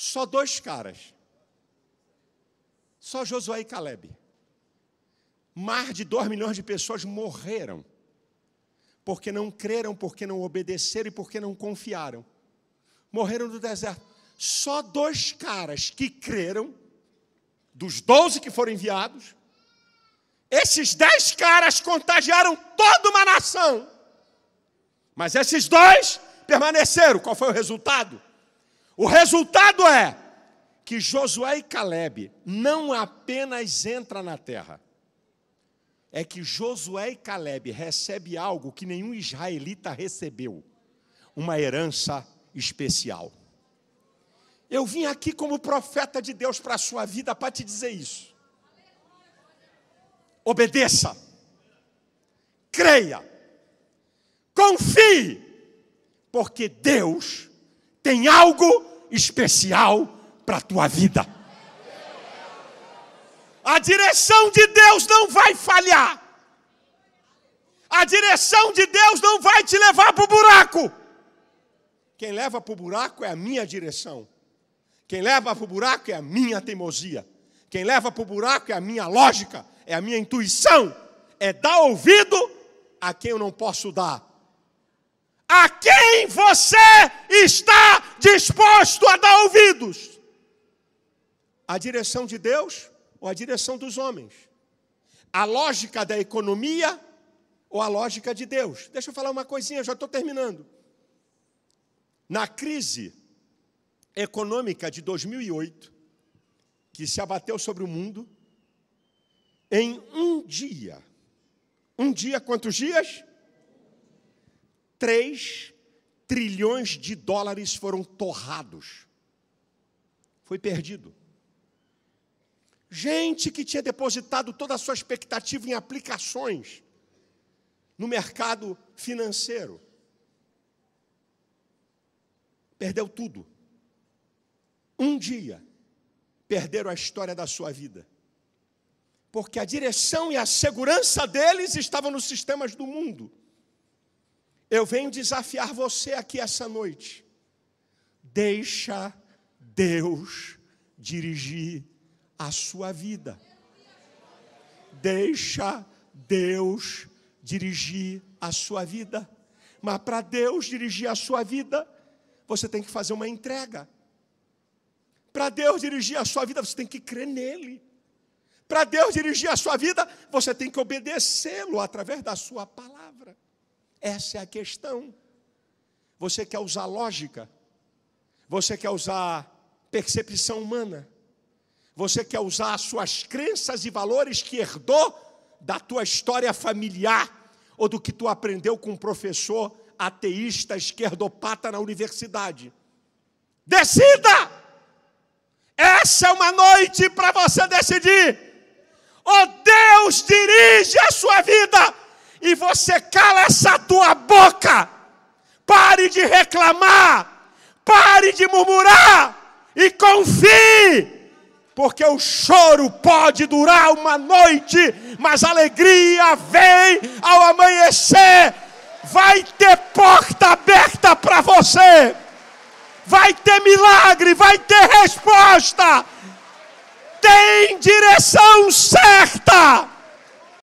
só dois caras. Só Josué e Caleb. Mais de dois milhões de pessoas morreram. Porque não creram, porque não obedeceram e porque não confiaram. Morreram no deserto. Só dois caras que creram, dos doze que foram enviados, esses dez caras contagiaram toda uma nação. Mas esses dois permaneceram. Qual foi o resultado? O resultado é que Josué e Caleb não apenas entram na terra, é que Josué e Caleb recebem algo que nenhum israelita recebeu, uma herança especial. Eu vim aqui como profeta de Deus para a sua vida para te dizer isso. Obedeça, creia, confie, porque Deus tem algo especial para a tua vida. A direção de Deus não vai falhar. A direção de Deus não vai te levar para o buraco. Quem leva para o buraco é a minha direção. Quem leva para o buraco é a minha teimosia. Quem leva para o buraco é a minha lógica, é a minha intuição. É dar ouvido a quem eu não posso dar a quem você está disposto a dar ouvidos? A direção de Deus ou a direção dos homens? A lógica da economia ou a lógica de Deus? Deixa eu falar uma coisinha, já estou terminando. Na crise econômica de 2008, que se abateu sobre o mundo, em um dia, um dia, quantos dias? 3 trilhões de dólares foram torrados. Foi perdido. Gente que tinha depositado toda a sua expectativa em aplicações no mercado financeiro. Perdeu tudo. Um dia, perderam a história da sua vida. Porque a direção e a segurança deles estavam nos sistemas do mundo. Eu venho desafiar você aqui essa noite. Deixa Deus dirigir a sua vida. Deixa Deus dirigir a sua vida. Mas para Deus dirigir a sua vida, você tem que fazer uma entrega. Para Deus dirigir a sua vida, você tem que crer nele. Para Deus dirigir a sua vida, você tem que obedecê-lo através da sua palavra. Essa é a questão. Você quer usar lógica? Você quer usar percepção humana? Você quer usar as suas crenças e valores que herdou da tua história familiar ou do que tu aprendeu com um professor ateísta esquerdopata na universidade? Decida! Essa é uma noite para você decidir. Oh Deus, dirige a sua vida e você cala essa tua boca. Pare de reclamar, pare de murmurar e confie, porque o choro pode durar uma noite, mas a alegria vem ao amanhecer. Vai ter porta aberta para você, vai ter milagre, vai ter resposta. Tem direção certa